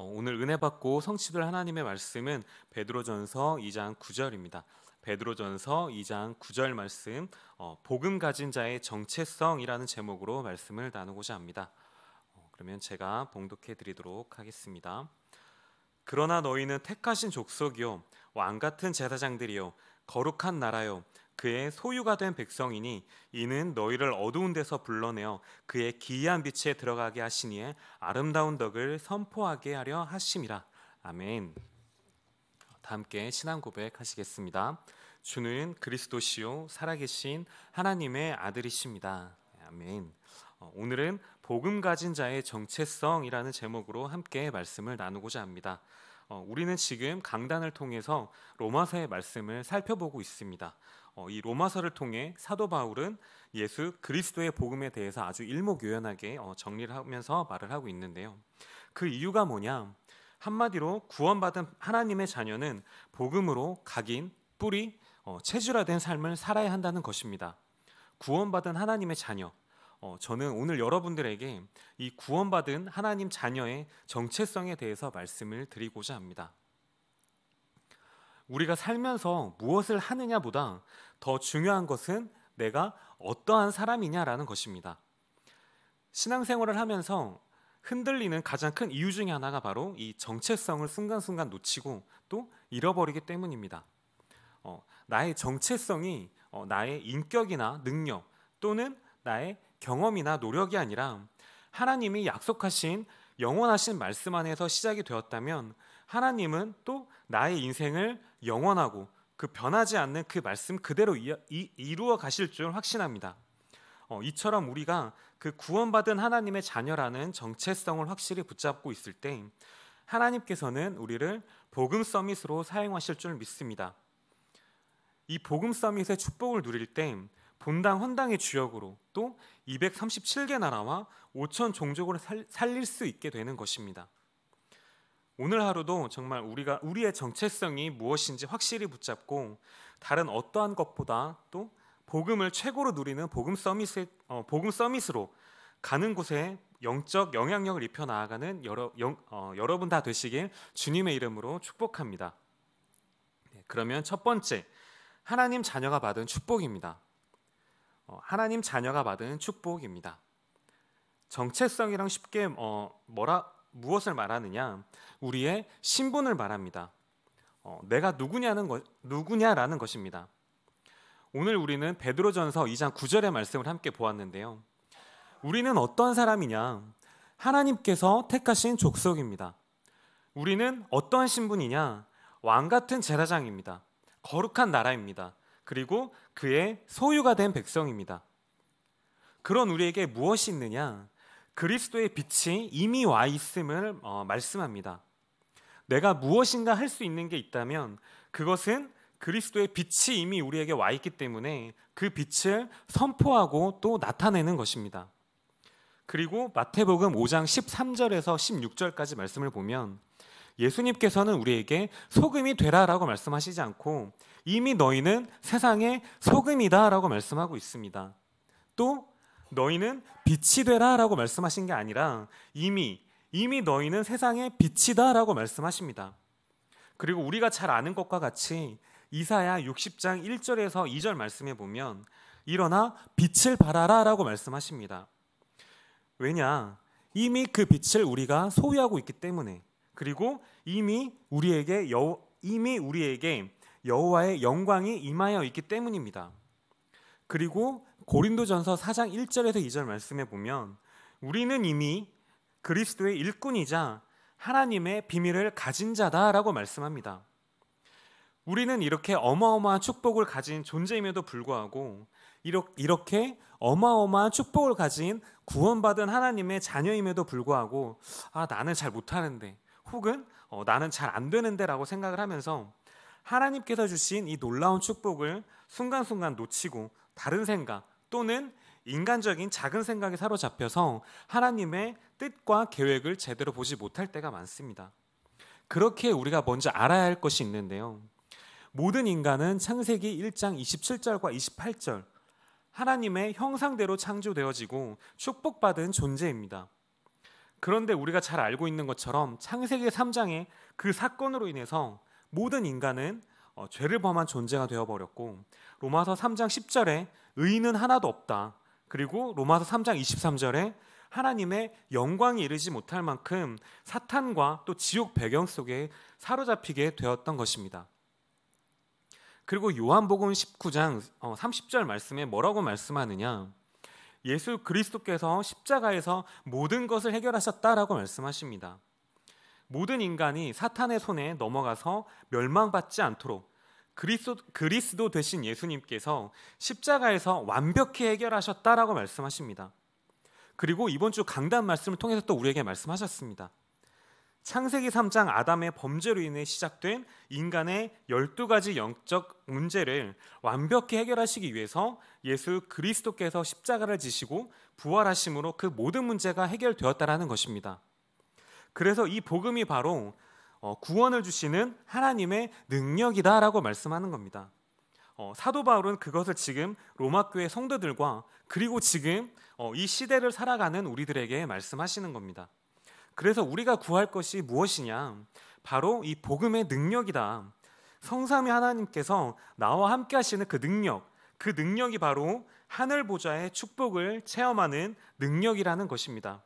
어, 오늘 은혜 받고 성취될 하나님의 말씀은 베드로전서 2장 9절입니다. 베드로전서 2장 9절 말씀 어, 복음 가진 자의 정체성이라는 제목으로 말씀을 나누고자 합니다. 어, 그러면 제가 봉독해 드리도록 하겠습니다. 그러나 너희는 택하신 족속이요 왕 같은 제사장들이요 거룩한 나라요 그의 소유가 된 백성이니 이는 너희를 어두운 데서 불러내어 그의 기이한 빛에 들어가게 하시니에 아름다운 덕을 선포하게 하려 하심이라. 아멘. 다 함께 신앙 고백하시겠습니다. 주는 그리스도시요 살아계신 하나님의 아들이십니다. 아멘. 어, 오늘은 복음 가진 자의 정체성이라는 제목으로 함께 말씀을 나누고자 합니다. 어, 우리는 지금 강단을 통해서 로마서의 말씀을 살펴보고 있습니다. 어, 이 로마서를 통해 사도 바울은 예수 그리스도의 복음에 대해서 아주 일목요연하게 어, 정리를 하면서 말을 하고 있는데요. 그 이유가 뭐냐? 한마디로 구원받은 하나님의 자녀는 복음으로 각인, 뿌리, 어, 체질화된 삶을 살아야 한다는 것입니다. 구원받은 하나님의 자녀, 저는 오늘 여러분들에게 이 구원받은 하나님 자녀의 정체성에 대해서 말씀을 드리고자 합니다. 우리가 살면서 무엇을 하느냐보다 더 중요한 것은 내가 어떠한 사람이냐라는 것입니다. 신앙생활을 하면서 흔들리는 가장 큰 이유 중에 하나가 바로 이 정체성을 순간순간 놓치고 또 잃어버리기 때문입니다. 어, 나의 정체성이 어, 나의 인격이나 능력 또는 나의 경험이나 노력이 아니라 하나님이 약속하신 영원하신 말씀 안에서 시작이 되었다면 하나님은 또 나의 인생을 영원하고 그 변하지 않는 그 말씀 그대로 이, 루어 가실 줄 확신합니다. 어, 이처럼 우리가 그 구원받은 하나님의 자녀라는 정체성을 확실히 붙잡고 있을 때 하나님께서는 우리를 복음 서밋으로 사용하실 줄 믿습니다. 이 복음 서밋의 축복을 누릴 때 본당 헌당의 주역으로 또 237개 나라와 5천 종족을 살릴 수 있게 되는 것입니다. 오늘 하루도 정말 우리가 우리의 정체성이 무엇인지 확실히 붙잡고 다른 어떠한 것보다 또 복음을 최고로 누리는 복음 서밋에 어, 복음 서밋으로 가는 곳에 영적 영향력을 입혀 나아가는 여러, 영, 어, 여러분 다 되시길 주님의 이름으로 축복합니다. 네, 그러면 첫 번째 하나님 자녀가 받은 축복입니다. 어, 하나님 자녀가 받은 축복입니다. 정체성이랑 쉽게 어, 뭐라 무엇을 말하느냐? 우리의 신분을 말합니다. 어, 내가 누구냐는 것, 누구냐라는 것입니다. 오늘 우리는 베드로전서 2장 9절의 말씀을 함께 보았는데요. 우리는 어떤 사람이냐? 하나님께서 택하신 족속입니다. 우리는 어떤 신분이냐? 왕 같은 제라장입니다 거룩한 나라입니다. 그리고 그의 소유가 된 백성입니다. 그런 우리에게 무엇이 있느냐? 그리스도의 빛이 이미 와 있음을 어, 말씀합니다. 내가 무엇인가 할 수 있는 게 있다면 그것은 그리스도의 빛이 이미 우리에게 와 있기 때문에 그 빛을 선포하고 또 나타내는 것입니다. 그리고 마태복음 5장 13절에서 16절까지 말씀을 보면 예수님께서는 우리에게 소금이 되라라고 말씀하시지 않고 이미 너희는 세상의 소금이다라고 말씀하고 있습니다. 또 너희는 빛이 되라라고 말씀하신 게 아니라 이미 이미 너희는 세상의 빛이다라고 말씀하십니다. 그리고 우리가 잘 아는 것과 같이 이사야 60장 1절에서 2절 말씀해 보면 일어나 빛을 발하라라고 말씀하십니다. 왜냐? 이미 그 빛을 우리가 소유하고 있기 때문에 그리고 이미 우리에게 여, 이미 우리에게 여호와의 영광이 임하여 있기 때문입니다. 그리고 고린도전서 4장 1절에서 2절 말씀에 보면 우리는 이미 그리스도의 일꾼이자 하나님의 비밀을 가진 자다라고 말씀합니다. 우리는 이렇게 어마어마한 축복을 가진 존재임에도 불구하고 이렇게 어마어마한 축복을 가진 구원받은 하나님의 자녀임에도 불구하고 아 나는 잘 못하는데 혹은 어, 나는 잘 안 되는데라고 생각을 하면서 하나님께서 주신 이 놀라운 축복을 순간순간 놓치고 다른 생각 또는 인간적인 작은 생각에 사로잡혀서 하나님의 뜻과 계획을 제대로 보지 못할 때가 많습니다. 그렇게 우리가 먼저 알아야 할 것이 있는데요. 모든 인간은 창세기 1장 27절과 28절 하나님의 형상대로 창조되어지고 축복받은 존재입니다. 그런데 우리가 잘 알고 있는 것처럼 창세기 3장의 그 사건으로 인해서 모든 인간은 어, 죄를 범한 존재가 되어버렸고 로마서 3장 10절에 의인은 하나도 없다. 그리고 로마서 3장 23절에 하나님의 영광이 이르지 못할 만큼 사탄과 또 지옥 배경 속에 사로잡히게 되었던 것입니다. 그리고 요한복음 19장 30절 어, 말씀에 뭐라고 말씀하느냐? 예수 그리스도께서 십자가에서 모든 것을 해결하셨다라고 말씀하십니다. 모든 인간이 사탄의 손에 넘어가서 멸망받지 않도록 그리스도, 그리스도 되신 예수님께서 십자가에서 완벽히 해결하셨다라고 말씀하십니다. 그리고 이번 주 강단 말씀을 통해서 또 우리에게 말씀하셨습니다. 창세기 3장 아담의 범죄로 인해 시작된 인간의 12가지 영적 문제를 완벽히 해결하시기 위해서 예수 그리스도께서 십자가를 지시고 부활하심으로 그 모든 문제가 해결되었다라는 것입니다. 그래서 이 복음이 바로 어, 구원을 주시는 하나님의 능력이다라고 말씀하는 겁니다. 어, 사도 바울은 그것을 지금 로마 교회 성도들과 그리고 지금 어, 이 시대를 살아가는 우리들에게 말씀하시는 겁니다. 그래서 우리가 구할 것이 무엇이냐? 바로 이 복음의 능력이다. 성삼위 하나님께서 나와 함께 하시는 그 능력, 그 능력이 바로 하늘 보좌의 축복을 체험하는 능력이라는 것입니다.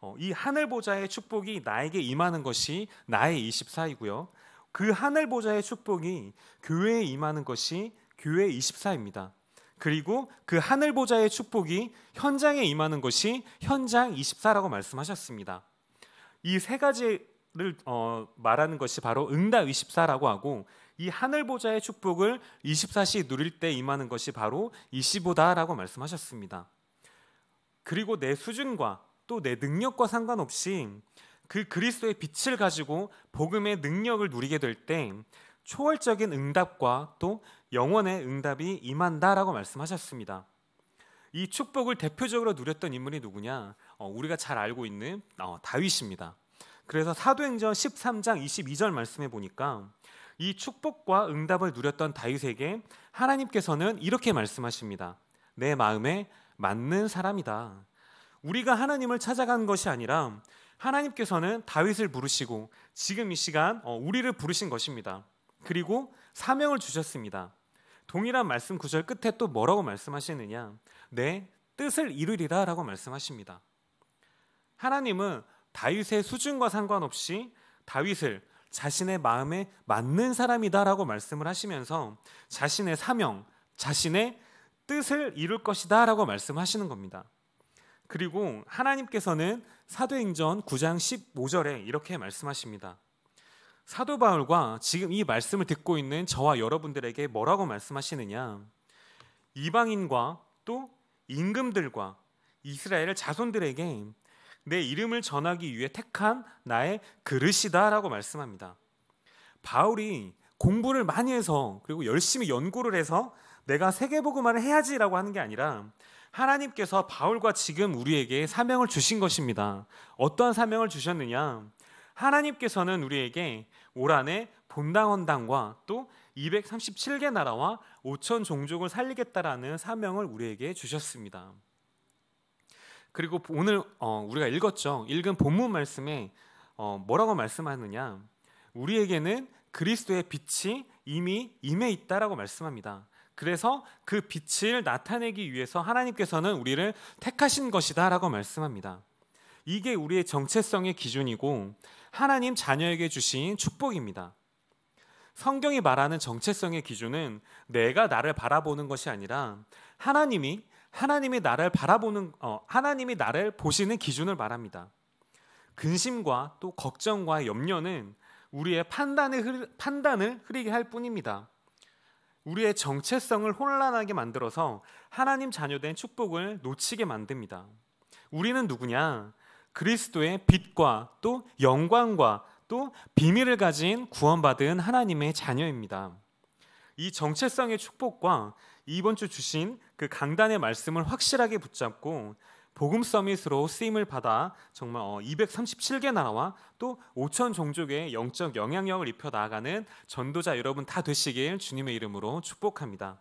어, 이 하늘 보좌의 축복이 나에게 임하는 것이 나의 24이고요. 그 하늘 보좌의 축복이 교회에 임하는 것이 교회 24입니다. 그리고 그 하늘 보좌의 축복이 현장에 임하는 것이 현장 24라고 말씀하셨습니다. 이 세 가지를 어, 말하는 것이 바로 응답 24라고 하고 이 하늘 보좌의 축복을 24시 누릴 때 임하는 것이 바로 25다라고 말씀하셨습니다. 그리고 내 수준과 또내 능력과 상관없이 그 그리스도의 빛을 가지고 복음의 능력을 누리게 될 때 초월적인 응답과 또 영원의 응답이 임한다라고 말씀하셨습니다. 이 축복을 대표적으로 누렸던 인물이 누구냐? 어, 우리가 잘 알고 있는 어, 다윗입니다. 그래서 사도행전 13장 22절 말씀해 보니까 이 축복과 응답을 누렸던 다윗에게 하나님께서는 이렇게 말씀하십니다. 내 마음에 맞는 사람이다. 우리가 하나님을 찾아간 것이 아니라 하나님께서는 다윗을 부르시고 지금 이 시간 어, 우리를 부르신 것입니다. 그리고 사명을 주셨습니다. 동일한 말씀 구절 끝에 또 뭐라고 말씀하시느냐? 내 뜻을 이루리라라고 말씀하십니다. 하나님은 다윗의 수준과 상관없이 다윗을 자신의 마음에 맞는 사람이다라고 말씀을 하시면서 자신의 사명, 자신의 뜻을 이룰 것이다라고 말씀하시는 겁니다. 그리고 하나님께서는 사도행전 9장 15절에 이렇게 말씀하십니다. 사도 바울과 지금 이 말씀을 듣고 있는 저와 여러분들에게 뭐라고 말씀하시느냐? 이방인과 또 임금들과 이스라엘 자손들에게 내 이름을 전하기 위해 택한 나의 그릇이다라고 말씀합니다. 바울이 공부를 많이 해서 그리고 열심히 연구를 해서 내가 세계복음화를 해야지라고 하는 게 아니라 하나님께서 바울과 지금 우리에게 사명을 주신 것입니다. 어떠한 사명을 주셨느냐? 하나님께서는 우리에게 올 한해 본당헌당과 또 237개 나라와 5천 종족을 살리겠다라는 사명을 우리에게 주셨습니다. 그리고 오늘 어, 우리가 읽었죠. 읽은 본문 말씀에 어, 뭐라고 말씀하느냐? 우리에게는 그리스도의 빛이 이미 임해 있다라고 말씀합니다. 그래서 그 빛을 나타내기 위해서 하나님께서는 우리를 택하신 것이다라고 말씀합니다. 이게 우리의 정체성의 기준이고 하나님 자녀에게 주신 축복입니다. 성경이 말하는 정체성의 기준은 내가 나를 바라보는 것이 아니라 하나님이 하나님이 나를 바라보는 어, 하나님이 나를 보시는 기준을 말합니다. 근심과 또 걱정과 염려는 우리의 판단을 흐리, 판단을 흐리게 할 뿐입니다. 우리의 정체성을 혼란하게 만들어서 하나님 자녀된 축복을 놓치게 만듭니다. 우리는 누구냐? 그리스도의 빛과 또 영광과 또 비밀을 가진 구원받은 하나님의 자녀입니다. 이 정체성의 축복과 이번 주 주신 그 강단의 말씀을 확실하게 붙잡고 복음 서밋으로 쓰임을 받아 정말 237개 어, 나라와 또 5천 종족의 영적 영향력을 입혀 나아가는 전도자 여러분 다 되시길 주님의 이름으로 축복합니다.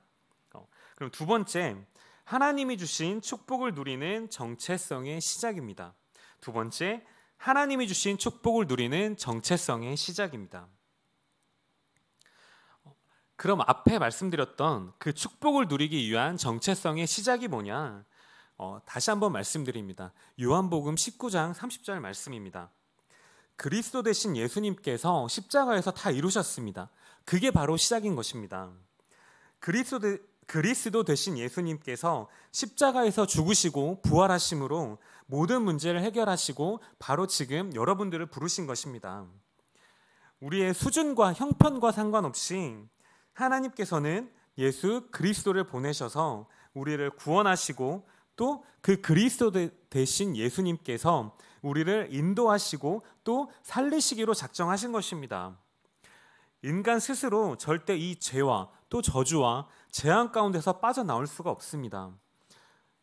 어, 그럼 두 번째 하나님이 주신 축복을 누리는 정체성의 시작입니다. 두 번째 하나님이 주신 축복을 누리는 정체성의 시작입니다. 어, 그럼 앞에 말씀드렸던 그 축복을 누리기 위한 정체성의 시작이 뭐냐? 어, 다시 한번 말씀드립니다. 요한복음 19장 30절 말씀입니다. 그리스도 대신 예수님께서 십자가에서 다 이루셨습니다. 그게 바로 시작인 것입니다. 그리스도, 대, 그리스도 대신 예수님께서 십자가에서 죽으시고 부활하심으로 모든 문제를 해결하시고 바로 지금 여러분들을 부르신 것입니다. 우리의 수준과 형편과 상관없이 하나님께서는 예수 그리스도를 보내셔서 우리를 구원하시고 또그 그리스도 대신 예수님께서 우리를 인도하시고 또 살리시기로 작정하신 것입니다. 인간 스스로 절대 이 죄와 또 저주와 재앙 가운데서 빠져나올 수가 없습니다.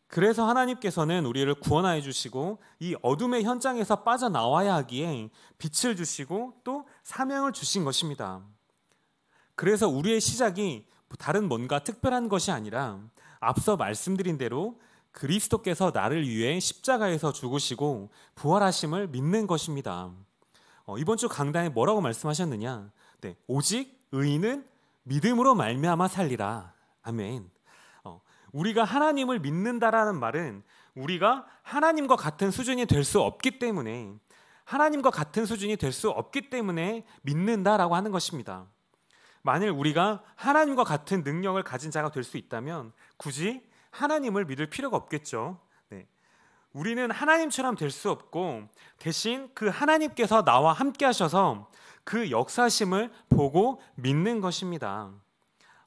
그래서 하나님께서는 우리를 구원하여 주시고 이 어둠의 현장에서 빠져나와야 하기에 빛을 주시고 또 사명을 주신 것입니다. 그래서 우리의 시작이 다른 뭔가 특별한 것이 아니라 앞서 말씀드린 대로 그리스도께서 나를 위해 십자가에서 죽으시고 부활하심을 믿는 것입니다. 어, 이번 주 강단에 뭐라고 말씀하셨느냐? 네, 오직 의인은 믿음으로 말미암아 살리라. 아멘. 어, 우리가 하나님을 믿는다라는 말은 우리가 하나님과 같은 수준이 될 수 없기 때문에 하나님과 같은 수준이 될 수 없기 때문에 믿는다라고 하는 것입니다. 만일 우리가 하나님과 같은 능력을 가진 자가 될 수 있다면 굳이 하나님을 믿을 필요가 없겠죠. 네. 우리는 하나님처럼 될 수 없고 대신 그 하나님께서 나와 함께 하셔서 그 역사심을 보고 믿는 것입니다.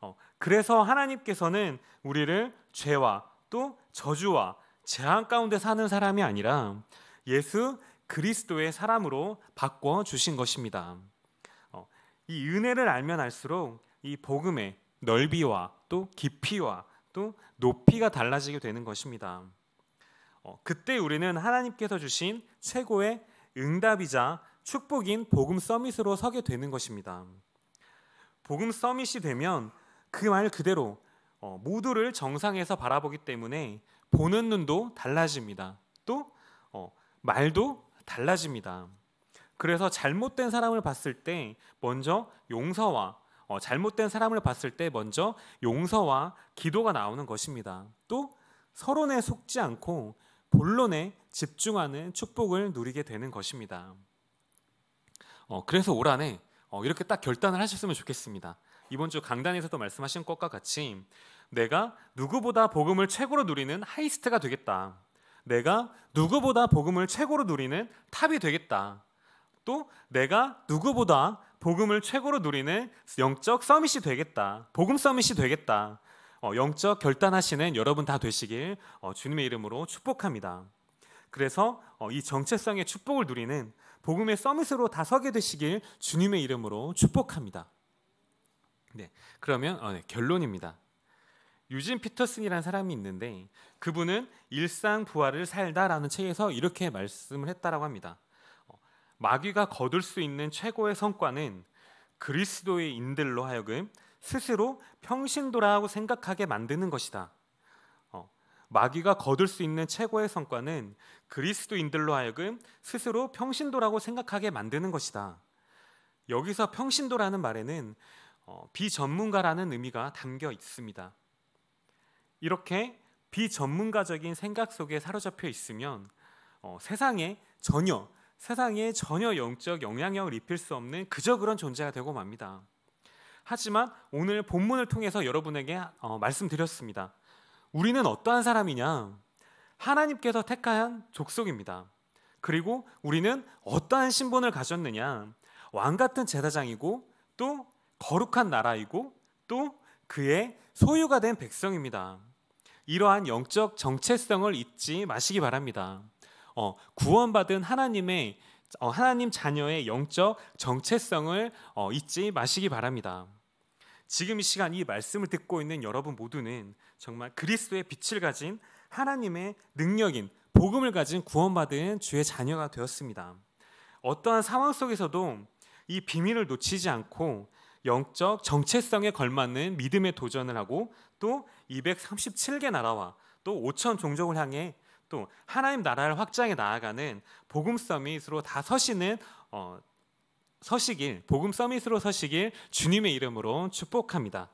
어, 그래서 하나님께서는 우리를 죄와 또 저주와 재앙 가운데 사는 사람이 아니라 예수 그리스도의 사람으로 바꿔 주신 것입니다. 어, 이 은혜를 알면 알수록 이 복음의 넓이와 또 깊이와 또 높이가 달라지게 되는 것입니다. 어, 그때 우리는 하나님께서 주신 최고의 응답이자 축복인 복음 서밋으로 서게 되는 것입니다. 복음 서밋이 되면 그 말 그대로 어, 모두를 정상에서 바라보기 때문에 보는 눈도 달라집니다. 또 어, 말도 달라집니다. 그래서 잘못된 사람을 봤을 때 먼저 용서와 어, 잘못된 사람을 봤을 때 먼저 용서와 기도가 나오는 것입니다. 또 서론에 속지 않고 본론에 집중하는 축복을 누리게 되는 것입니다. 어, 그래서 올 한해 어, 이렇게 딱 결단을 하셨으면 좋겠습니다. 이번 주 강단에서도 말씀하신 것과 같이 내가 누구보다 복음을 최고로 누리는 하이스트가 되겠다. 내가 누구보다 복음을 최고로 누리는 탑이 되겠다. 또 내가 누구보다 복음을 최고로 누리는 영적 서밋이 되겠다. 복음 서밋이 되겠다. 어, 영적 결단하시는 여러분 다 되시길 어, 주님의 이름으로 축복합니다. 그래서 어, 이 정체성의 축복을 누리는 복음의 서밋으로 다 서게 되시길 주님의 이름으로 축복합니다. 네, 그러면 어, 네, 결론입니다. 유진 피터슨이라는 사람이 있는데 그분은 일상 부활을 살다라는 책에서 이렇게 말씀을 했다라고 합니다. 마귀가 거둘 수 있는 최고의 성과는 그리스도의 인들로 하여금 스스로 평신도라고 생각하게 만드는 것이다. 어, 마귀가 거둘 수 있는 최고의 성과는 그리스도인들로 하여금 스스로 평신도라고 생각하게 만드는 것이다. 여기서 평신도라는 말에는 어, 비전문가라는 의미가 담겨 있습니다. 이렇게 비전문가적인 생각 속에 사로잡혀 있으면 어, 세상에 전혀 세상에 전혀 영적 영향력을 입힐 수 없는 그저 그런 존재가 되고 맙니다. 하지만 오늘 본문을 통해서 여러분에게 어, 말씀드렸습니다. 우리는 어떠한 사람이냐? 하나님께서 택한 족속입니다. 그리고 우리는 어떠한 신분을 가졌느냐? 왕 같은 제사장이고 또 거룩한 나라이고 또 그의 소유가 된 백성입니다. 이러한 영적 정체성을 잊지 마시기 바랍니다. 어, 구원받은 하나님의 어, 하나님 자녀의 영적 정체성을 어, 잊지 마시기 바랍니다. 지금 이 시간 이 말씀을 듣고 있는 여러분 모두는 정말 그리스도의 빛을 가진 하나님의 능력인 복음을 가진 구원받은 주의 자녀가 되었습니다. 어떠한 상황 속에서도 이 비밀을 놓치지 않고 영적 정체성에 걸맞는 믿음의 도전을 하고 또 237개 나라와 또 5천 종족을 향해 또 하나님 나라를 확장해 나아가는 복음 서밋으로 다 서시는 어, 서식일 복음 서밋으로 서식일 주님의 이름으로 축복합니다.